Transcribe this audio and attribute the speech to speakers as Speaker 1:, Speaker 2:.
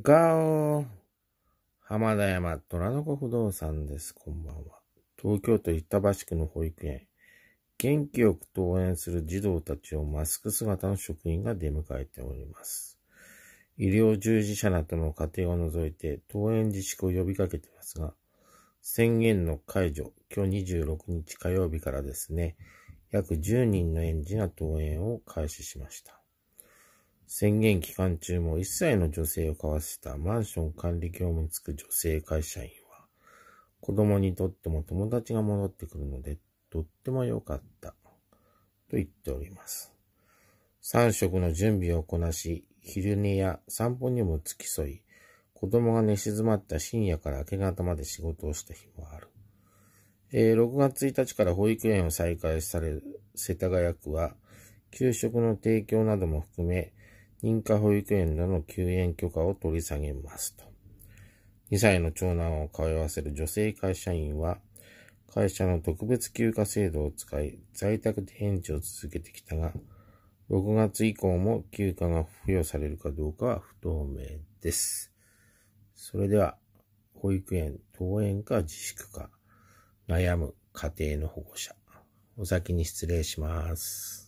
Speaker 1: ガオ浜田山虎の子不動産です。こんばんは。東京都板橋区の保育園。元気よく登園する児童たちをマスク姿の職員が出迎えております。医療従事者などの家庭を除いて登園自粛を呼びかけてますが、宣言の解除、今日26日火曜日からですね、約10人の園児が登園を開始しました。宣言期間中も1歳の女性を交わしたマンション管理業務につく女性会社員は、子供にとっても友達が戻ってくるので、とっても良かった、と言っております。3食の準備をこなし、昼寝や散歩にも付き添い、子供が寝静まった深夜から明け方まで仕事をした日もある。えー、6月1日から保育園を再開される世田谷区は、給食の提供なども含め、認可保育園での休園許可を取り下げますと。2歳の長男を通わせる女性会社員は、会社の特別休暇制度を使い、在宅で返事を続けてきたが、6月以降も休暇が付与されるかどうかは不透明です。それでは、保育園、登園か自粛か、悩む家庭の保護者。お先に失礼します。